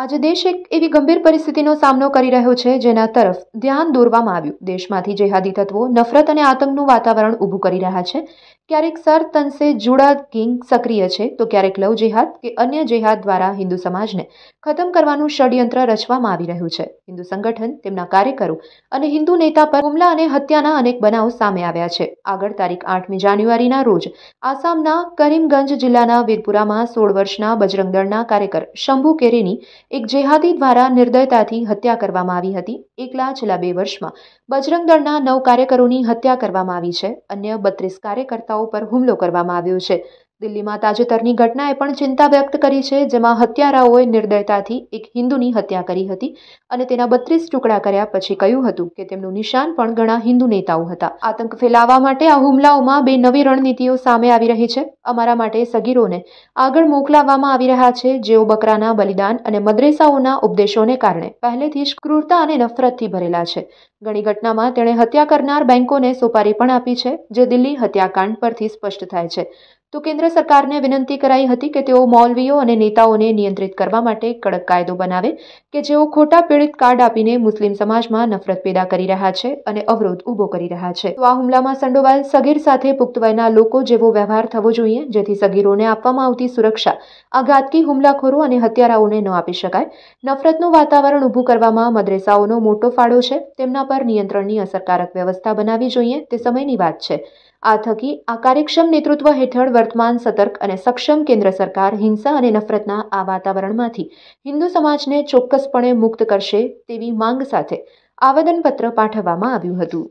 આજે દેશ એક એવી ગંભીર પરિસ્થિતિનો સામનો કરી રહ્યો છે જેના તરફ ધ્યાન દોરવામાં આવ્યું દેશમાંથી જેહાદી તત્વો નફરત અને આતંકનું વાતાવરણ ઊભું કરી રહ્યા છે ક્યારેક સર તનસે જુડા કિંગ સક્રિય છે તો ક્યારેક લવ જેહાદ કે અન્ય જેહાદ દ્વારા હિન્દુ સમાજને ખતમ કરવાનું ષડયંત્ર રચવામાં આવી રહ્યું છે હિન્દુ સંગઠન તેમના કાર્યકરો અને હિન્દુ નેતા પર હુમલા અને હત્યાના અનેક બનાવો સામે આવ્યા છે આગળ તારીખ આઠમી જાન્યુઆરીના રોજ આસામના કરીમગંજ જિલ્લાના વીરપુરામાં સોળ વર્ષના બજરંગદળના કાર્યકર શંભુ કેરીની એક જેહાદી દ્વારા નિર્દયતાથી હત્યા કરવામાં આવી હતી એકલા છેલ્લા બે વર્ષમાં બજરંગદળના નવ કાર્યકરોની હત્યા કરવામાં આવી છે અન્ય બત્રીસ કાર્યકર્તાઓ ઉપર હુમલો કરવામાં આવ્યો છે દિલ્હીમાં તાજેતરની ઘટનાએ પણ ચિંતા વ્યક્ત કરી છે જેમાં હત્યારાઓએ નિર્દયતાથી એક હિન્દુની હત્યા કરી હતી અને તેના બત્રીસ ટુકડા કર્યા પછી કહ્યું હતું કે તેમનું નિશાન પણ ઘણા હિન્દુ નેતાઓ હતા આતંક ફેલાવવા માટે આ હુમલાઓમાં બે નવી રણનીતિઓ સામે આવી રહી છે અમારા માટે સગીરોને આગળ મોકલાવવામાં આવી રહ્યા છે જેઓ બકરાના બલિદાન અને મદ્રેસાઓના ઉપદેશોને કારણે પહેલેથી જ ક્રૂરતા અને નફરતથી ભરેલા છે ઘણી ઘટનામાં તેણે હત્યા કરનાર બેંકોને સોપારી પણ આપી છે જે દિલ્હી હત્યાકાંડ પરથી સ્પષ્ટ થાય છે તો કેન્દ્ર સરકારને વિનંતી કરાઈ હતી કે તેઓ મૌલવીઓ અને નેતાઓને નિયંત્રિત કરવા માટે કડક કાયદો બનાવે કે જેઓ ખોટા પીડિત કાર્ડ આપીને મુસ્લિમ સમાજમાં નફરત પેદા કરી રહ્યા છે અને અવરોધ ઊભો કરી રહ્યા છે તો આ હુમલામાં સંડોવાયેલ સગીર સાથે પુખ્ત વયના લોકો જેવો વ્યવહાર થવો જોઈએ જેથી સગીરોને આપવામાં આવતી સુરક્ષા આઘાતકી હુમલાખોરો અને હત્યારાઓને ન આપી શકાય નફરતનું વાતાવરણ ઊભું કરવામાં મદ્રેસાઓનો મોટો ફાળો છે તેમના પર નિયંત્રણની અસરકારક વ્યવસ્થા બનાવી જોઈએ તે સમયની વાત છે આ થકી આ કાર્યક્ષમ નેતૃત્વ હેઠળ વર્તમાન સતર્ક અને સક્ષમ કેન્દ્ર સરકાર હિંસા અને નફરતના આ વાતાવરણમાંથી હિન્દુ સમાજને ચોક્કસપણે મુક્ત કરશે તેવી માંગ સાથે આવેદનપત્ર પાઠવવામાં આવ્યું હતું